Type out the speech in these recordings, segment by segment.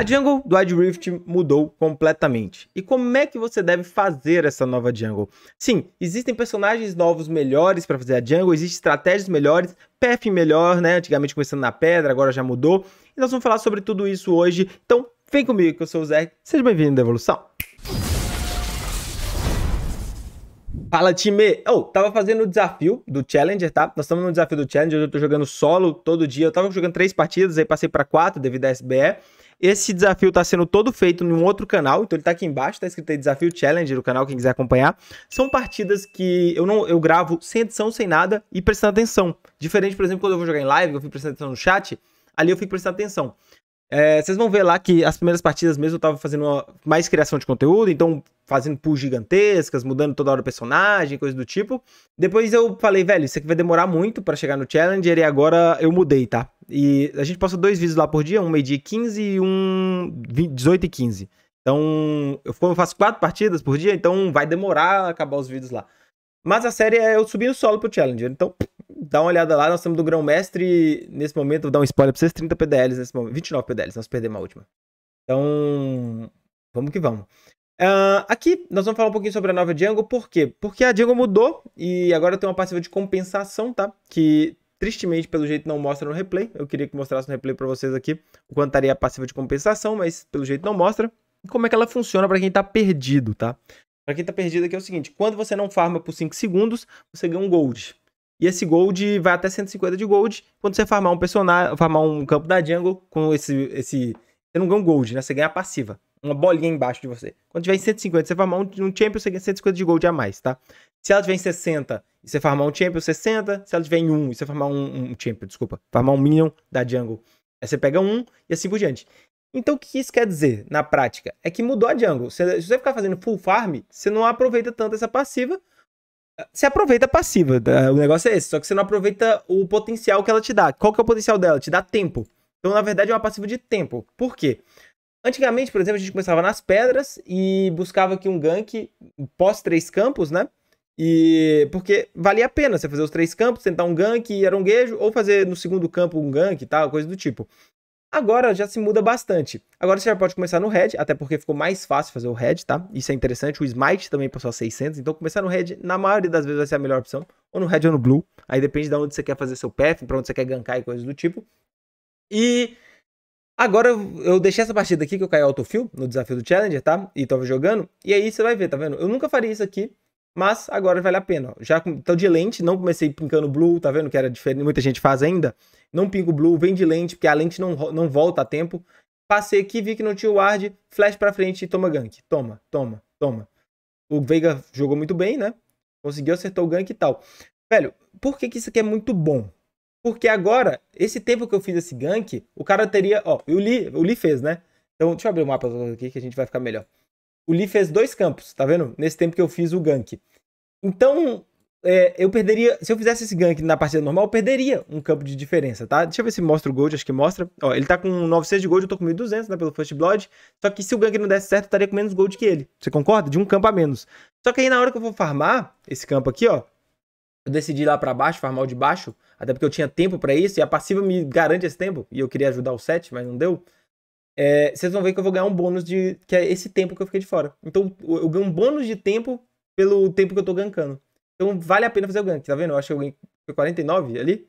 A jungle do Wild Rift mudou completamente. E como é que você deve fazer essa nova jungle? Sim, existem personagens novos melhores para fazer a jungle, existem estratégias melhores, path melhor, né? Antigamente começando na pedra, agora já mudou. E nós vamos falar sobre tudo isso hoje. Então, vem comigo que eu sou o Zé. Seja bem-vindo à Evolução. Fala time! Eu oh, tava fazendo o desafio do Challenger, tá? Nós estamos no desafio do Challenger, eu tô jogando solo todo dia. Eu tava jogando três partidas, aí passei para quatro devido à SBE. Esse desafio está sendo todo feito em um outro canal, então ele está aqui embaixo, está escrito aí Desafio Challenger, no canal, quem quiser acompanhar. São partidas que eu não eu gravo sem edição, sem nada e prestando atenção. Diferente, por exemplo, quando eu vou jogar em live, eu fico prestando atenção no chat, ali eu fico prestando atenção. É, vocês vão ver lá que as primeiras partidas mesmo eu tava fazendo uma, mais criação de conteúdo, então fazendo pulls gigantescas, mudando toda hora o personagem, coisa do tipo. Depois eu falei, velho, isso aqui vai demorar muito para chegar no Challenger e agora eu mudei, tá? E a gente posta dois vídeos lá por dia, um meio-dia e 15 e um 18 e 15. Então, eu faço quatro partidas por dia, então vai demorar acabar os vídeos lá. Mas a série é eu subindo solo pro Challenger. Então, dá uma olhada lá. Nós estamos do Grão Mestre. Nesse momento, vou dar um spoiler pra vocês: 30 PDLs nesse momento. 29 PDLs, nós perdemos a última. Então, vamos que vamos. Uh, aqui nós vamos falar um pouquinho sobre a nova Django, por quê? Porque a Django mudou e agora tem uma passiva de compensação, tá? Que Tristemente, pelo jeito, não mostra no replay. Eu queria que mostrasse no replay para vocês aqui o quanto estaria a passiva de compensação, mas pelo jeito não mostra. E como é que ela funciona para quem está perdido, tá? Para quem está perdido aqui é o seguinte, quando você não farma por 5 segundos, você ganha um gold. E esse gold vai até 150 de gold. Quando você farmar um personagem, farmar um campo da jungle com esse, esse... Você não ganha um gold, né? Você ganha a passiva. Uma bolinha embaixo de você. Quando tiver em 150, você farmar um, um champion, você ganha 150 de gold a mais, tá? Se ela tiver em 60 e você farmar um champion, você senta. Se ela tiver em 1 um, e você farmar um, um champion, desculpa, farmar um minion da jungle, aí você pega um e assim por diante. Então o que isso quer dizer na prática? É que mudou a jungle. Se você ficar fazendo full farm, você não aproveita tanto essa passiva. Você aproveita a passiva, o negócio é esse, só que você não aproveita o potencial que ela te dá. Qual que é o potencial dela? Te dá tempo. Então, na verdade, é uma passiva de tempo. Por quê? Antigamente, por exemplo, a gente começava nas pedras e buscava aqui um gank pós três campos, né? E porque valia a pena você fazer os três campos, tentar um gank e aronguejo, um ou fazer no segundo campo um gank e tal, coisa do tipo. Agora já se muda bastante. Agora você já pode começar no red, até porque ficou mais fácil fazer o red, tá? Isso é interessante. O smite também passou a 600, então começar no red na maioria das vezes vai ser a melhor opção. Ou no red ou no blue. Aí depende de onde você quer fazer seu path, pra onde você quer gankar e coisas do tipo. E Agora eu deixei essa partida aqui que eu caí autofill no desafio do Challenger, tá? E tava jogando. E aí você vai ver, tá vendo? Eu nunca faria isso aqui mas agora vale a pena. Ó. Já tô então, de lente, não comecei pincando blue, tá vendo que era diferente, muita gente faz ainda. Não pingo blue, vem de lente, porque a lente não, não volta a tempo. Passei aqui, vi que não tinha ward, flash pra frente e toma gank. Toma, toma, toma. O Veiga jogou muito bem, né? Conseguiu, acertou o gank e tal. Velho, por que, que isso aqui é muito bom? Porque agora, esse tempo que eu fiz esse gank, o cara teria. Ó, o Lee, o Lee fez, né? Então, deixa eu abrir o mapa aqui que a gente vai ficar melhor. O Lee fez dois campos, tá vendo? Nesse tempo que eu fiz o gank. Então, é, eu perderia. Se eu fizesse esse gank na partida normal, eu perderia um campo de diferença, tá? Deixa eu ver se mostra o gold, acho que mostra. Ó, ele tá com 900 de gold, eu tô com 1200, né? Pelo First Blood. Só que se o gank não desse certo, eu estaria com menos gold que ele. Você concorda? De um campo a menos. Só que aí na hora que eu for farmar esse campo aqui, ó. Eu decidi ir lá pra baixo, farmar o de baixo. Até porque eu tinha tempo para isso e a passiva me garante esse tempo. E eu queria ajudar o set, mas não deu é, vocês vão ver que eu vou ganhar um bônus de. que é esse tempo que eu fiquei de fora. Então eu ganho um bônus de tempo pelo tempo que eu tô gankando. Então vale a pena fazer o gank, tá vendo? Eu acho que eu ganhei 49 ali.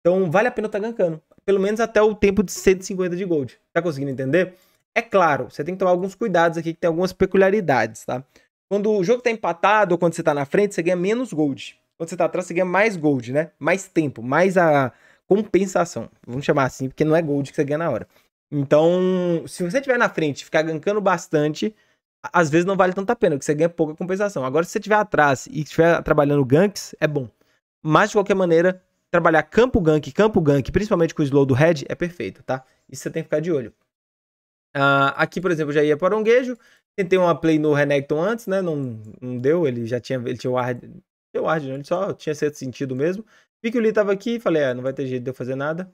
Então vale a pena eu tá gankando. Pelo menos até o tempo de 150 de gold. Tá conseguindo entender? É claro, você tem que tomar alguns cuidados aqui que tem algumas peculiaridades, tá? Quando o jogo tá empatado ou quando você tá na frente, você ganha menos gold. Quando você tá atrás, você ganha mais gold, né? Mais tempo, mais a compensação. Vamos chamar assim, porque não é gold que você ganha na hora. Então, se você estiver na frente e ficar gankando bastante, às vezes não vale tanta pena, porque você ganha pouca compensação. Agora, se você estiver atrás e estiver trabalhando ganks, é bom. Mas, de qualquer maneira, trabalhar campo gank, campo gank, principalmente com o slow do head, é perfeito, tá? Isso você tem que ficar de olho. Uh, aqui, por exemplo, já ia para Aronguejo. Tentei uma play no Renekton antes, né? Não, não deu, ele já tinha, ele tinha o ar... Tinha o ar, não, né? ele só tinha certo sentido mesmo. Vi que o Lee tava aqui, falei, ah, não vai ter jeito de eu fazer nada.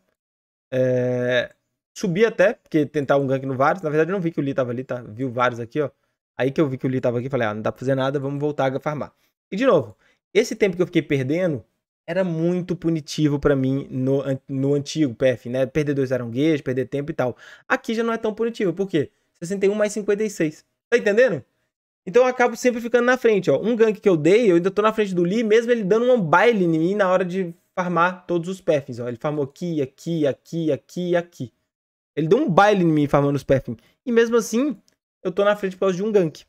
É... Subi até, porque tentar um gank no Varus. Na verdade, eu não vi que o Lee tava ali, tá? Vi o Varus aqui, ó. Aí que eu vi que o Lee tava aqui, falei, ah, não dá pra fazer nada, vamos voltar a farmar. E de novo, esse tempo que eu fiquei perdendo era muito punitivo para mim no, no antigo PF, né? Perder dois aranguejos, perder tempo e tal. Aqui já não é tão punitivo, por quê? 61 mais 56. Tá entendendo? Então eu acabo sempre ficando na frente, ó. Um gank que eu dei, eu ainda tô na frente do Lee, mesmo ele dando um baile em mim na hora de farmar todos os perfs, ó. Ele farmou aqui, aqui, aqui, aqui, aqui. Ele deu um baile em mim farmando os perfins E mesmo assim, eu tô na frente por causa de um gank.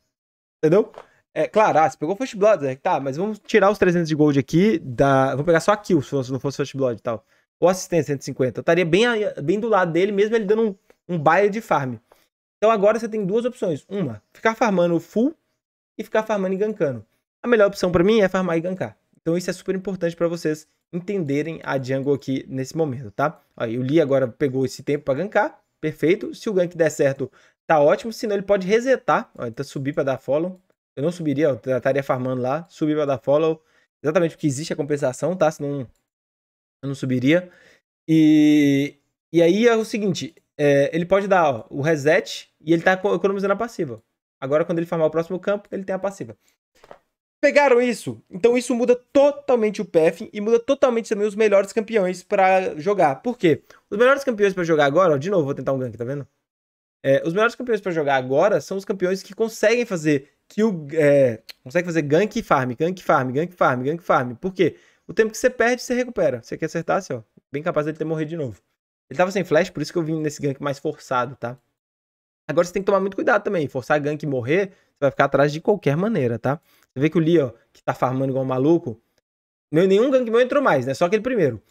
Entendeu? É claro, ah, você pegou Fast Blood, né? tá, mas vamos tirar os 300 de gold aqui, da... vamos pegar só a kill, se não fosse Fast Blood e tal. Ou assistência 150. Eu estaria bem, bem do lado dele, mesmo ele dando um, um baile de farm. Então agora você tem duas opções. Uma, ficar farmando full e ficar farmando e gankando. A melhor opção para mim é farmar e gankar. Então isso é super importante para vocês entenderem a jungle aqui nesse momento, tá? Aí o Lee agora pegou esse tempo para gankar, perfeito. Se o gank der certo, tá ótimo, senão ele pode resetar, ó, então tá subir para dar follow. Eu não subiria, eu tá, estaria farmando lá, subir para dar follow. Exatamente porque existe a compensação, tá? Senão eu não subiria. E, e aí é o seguinte, é, ele pode dar ó, o reset e ele tá economizando a passiva. Agora, quando ele farmar o próximo campo, ele tem a passiva. Pegaram isso? Então isso muda totalmente o path e muda totalmente também os melhores campeões para jogar. Por quê? Os melhores campeões para jogar agora, ó, de novo, vou tentar um gank, tá vendo? É, os melhores campeões para jogar agora são os campeões que conseguem fazer kill, é, consegue fazer gank e farm, gank e farm, gank e farm, gank e farm. Por quê? O tempo que você perde, você recupera. Você quer acertar, ó, bem capaz dele ter morrido de novo. Ele tava sem flash, por isso que eu vim nesse gank mais forçado, tá? Agora você tem que tomar muito cuidado também. Forçar gank e morrer, você vai ficar atrás de qualquer maneira, tá? Você vê que o Lee, ó, que tá farmando igual um maluco, nenhum gank meu entrou mais, né? Só aquele primeiro.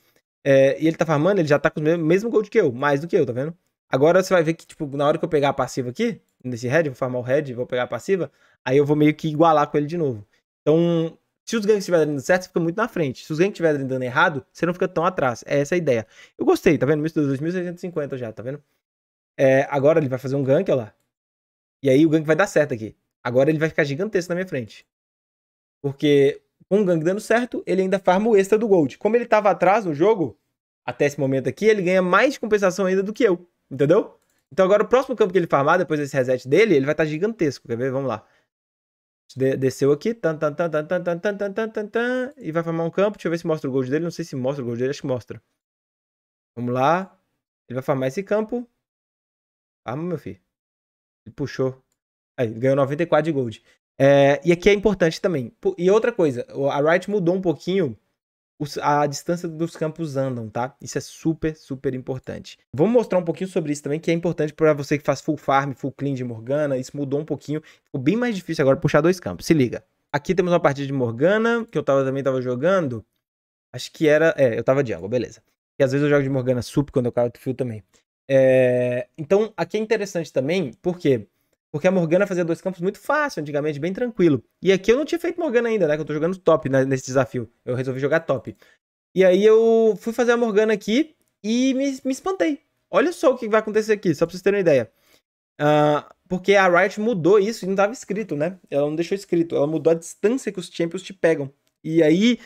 É, e ele tá farmando, ele já tá com o mesmo, gold que eu, mais do que eu, tá vendo? Agora você vai ver que, tipo, na hora que eu pegar a passiva aqui, nesse head, vou farmar o head, vou pegar a passiva, aí eu vou meio que igualar com ele de novo. Então, se os ganks estiverem dando certo, você fica muito na frente. Se os ganks estiverem dando errado, você não fica tão atrás. É essa a ideia. Eu gostei, tá vendo? 2.650 já, tá vendo? É, agora ele vai fazer um gank, ó lá. E aí o gank vai dar certo aqui. Agora ele vai ficar gigantesco na minha frente. Porque com o gank dando certo, ele ainda farma o extra do gold. Como ele estava atrás no jogo, até esse momento aqui, ele ganha mais compensação ainda do que eu, entendeu? Então agora o próximo campo que ele farmar, depois desse reset dele, ele vai estar tá gigantesco, quer ver? Vamos lá. desceu aqui, tan, tan, tan, tan, tan, tan, tan, tan, tan, e vai farmar um campo, deixa eu ver se mostra o gold dele, não sei se mostra o gold dele, acho que mostra. Vamos lá, ele vai farmar esse campo. Farma, meu filho. Ele puxou. Aí, ganhou 94 de gold. É, e aqui é importante também. E outra coisa, a Riot mudou um pouquinho a distância dos campos andam, tá? Isso é super, super importante. Vamos mostrar um pouquinho sobre isso também, que é importante para você que faz full farm, full clean de Morgana. Isso mudou um pouquinho. Ficou bem mais difícil agora puxar dois campos. Se liga. Aqui temos uma partida de Morgana, que eu tava, também tava jogando. Acho que era... É, eu tava jungle, beleza. E às vezes eu jogo de Morgana sup quando eu caio o fio também. É... Então, aqui é interessante também, porque porque a Morgana fazia dois campos muito fácil, antigamente, bem tranquilo. E aqui eu não tinha feito Morgana ainda, né? Que eu tô jogando top né, nesse desafio. Eu resolvi jogar top. E aí eu fui fazer a Morgana aqui e me, me espantei. Olha só o que vai acontecer aqui, só pra vocês terem uma ideia. Uh, porque a Riot mudou isso e não tava escrito, né? Ela não deixou escrito. Ela mudou a distância que os champions te pegam. E aí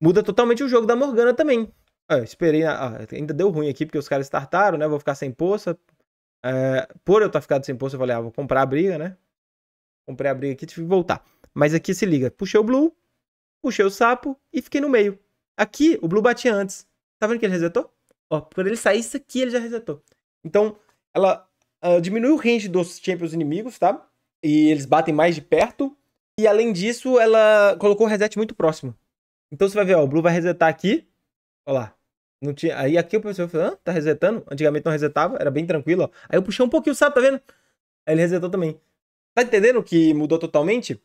muda totalmente o jogo da Morgana também. Ah, esperei. Ah, ainda deu ruim aqui porque os caras startaram, né? Vou ficar sem poça. É, por eu estar tá ficado sem posto, eu falei, ah, vou comprar a briga, né? Comprei a briga aqui, tive que voltar. Mas aqui se liga, puxei o blue, puxei o sapo e fiquei no meio. Aqui, o blue batia antes. Tá vendo que ele resetou? Ó, quando ele sair isso aqui, ele já resetou. Então, ela uh, diminui o range dos champions inimigos, tá? E eles batem mais de perto. E além disso, ela colocou o reset muito próximo. Então você vai ver, ó, o blue vai resetar aqui. Ó lá, não tinha... Aí aqui o professor falou, ah, tá resetando? Antigamente não resetava, era bem tranquilo, ó. Aí eu puxei um pouquinho, o sapo, tá vendo? Aí ele resetou também. Tá entendendo que mudou totalmente?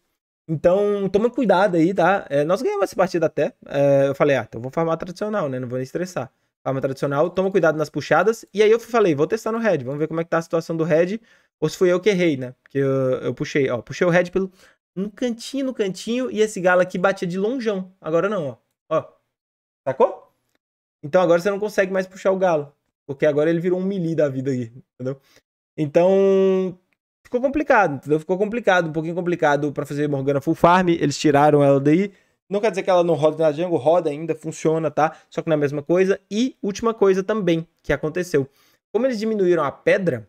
Então, toma cuidado aí, tá? É, nós ganhamos essa partida até. É, eu falei, ah, então vou farmar tradicional, né? Não vou nem estressar. Farma tradicional, toma cuidado nas puxadas. E aí eu falei, vou testar no Red, vamos ver como é que tá a situação do Red. Ou se fui eu que errei, né? Porque eu, eu puxei, ó, puxei o Red pelo... No cantinho, no cantinho, e esse galo aqui batia de longeão. Agora não, ó. Ó, sacou? Então agora você não consegue mais puxar o galo. Porque agora ele virou um melee da vida aí, entendeu? Então, ficou complicado, entendeu? Ficou complicado, um pouquinho complicado para fazer Morgana full farm, eles tiraram ela daí. Não quer dizer que ela não roda na jungle, roda ainda, funciona, tá? Só que não é a mesma coisa. E última coisa também que aconteceu. Como eles diminuíram a pedra,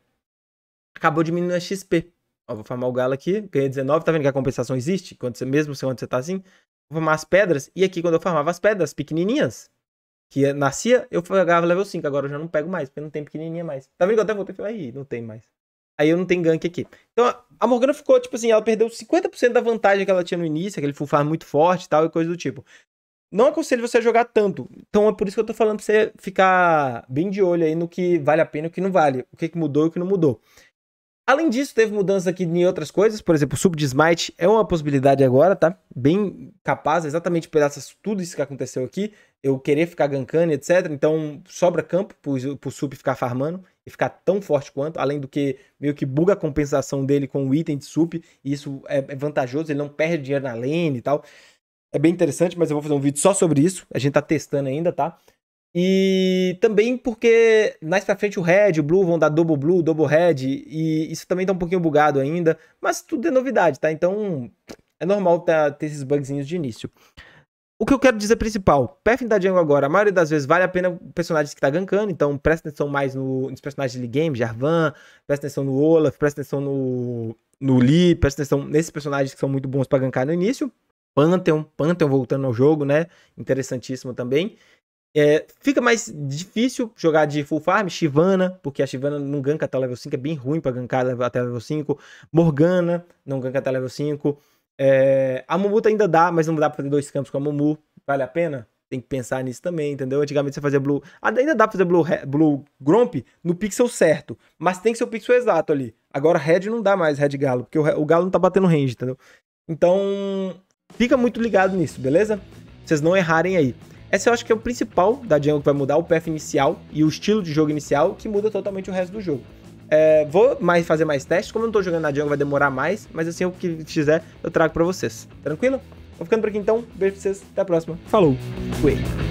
acabou diminuindo a XP. Ó, vou farmar o galo aqui, ganhei 19, tá vendo que a compensação existe? Quando você, mesmo quando você tá assim, vou farmar as pedras. E aqui quando eu farmava as pedras pequenininhas, que nascia, eu pegava level 5, agora eu já não pego mais, porque não tem pequenininha mais. Tá vendo que eu até voltei e falei, aí, não tem mais. Aí eu não tenho gank aqui. Então a Morgana ficou, tipo assim, ela perdeu 50% da vantagem que ela tinha no início, aquele full farm muito forte e tal, e coisa do tipo. Não aconselho você a jogar tanto. Então é por isso que eu tô falando pra você ficar bem de olho aí no que vale a pena e o que não vale. O que, que mudou e o que não mudou. Além disso, teve mudança aqui em outras coisas, por exemplo, o sub de smite é uma possibilidade agora, tá? Bem capaz, exatamente por essas, tudo isso que aconteceu aqui, eu querer ficar gankando, etc. Então, sobra campo pro, pro sub ficar farmando e ficar tão forte quanto, além do que meio que buga a compensação dele com o item de sup, e isso é, é vantajoso, ele não perde dinheiro na lane e tal. É bem interessante, mas eu vou fazer um vídeo só sobre isso, a gente tá testando ainda, tá? E também porque mais pra frente o Red, o Blue vão dar Double Blue, Double Red, e isso também tá um pouquinho bugado ainda, mas tudo é novidade, tá? Então é normal tá, ter esses bugzinhos de início. O que eu quero dizer principal, Path da Jungle agora, a maioria das vezes vale a pena personagens que tá gankando, então presta atenção mais no, nos personagens de game, Jarvan, presta atenção no Olaf, presta atenção no, no Lee, presta atenção nesses personagens que são muito bons para gankar no início. Pantheon, Pantheon voltando ao jogo, né? Interessantíssimo também. É, fica mais difícil jogar de full farm, Shivana, porque a Shivana não ganka até o level 5, é bem ruim para gankar até o level 5. Morgana não ganka até o level 5. É, a Mumu ainda dá, mas não dá pra fazer dois campos com a Mumu Vale a pena? Tem que pensar nisso também, entendeu? Antigamente você fazia Blue. Ah, ainda dá pra fazer Blue, blue Gromp no pixel certo, mas tem que ser o pixel exato ali. Agora Red não dá mais Red Galo, porque o, o Galo não tá batendo range, entendeu? Então, fica muito ligado nisso, beleza? Pra vocês não errarem aí. Essa eu acho que é o principal da jungle que vai mudar, o path inicial e o estilo de jogo inicial, que muda totalmente o resto do jogo. É, vou mais fazer mais testes, como eu não tô jogando na jungle vai demorar mais, mas assim, o que fizer eu trago para vocês, tranquilo? Vou ficando por aqui então, beijo pra vocês, até a próxima, falou, fui!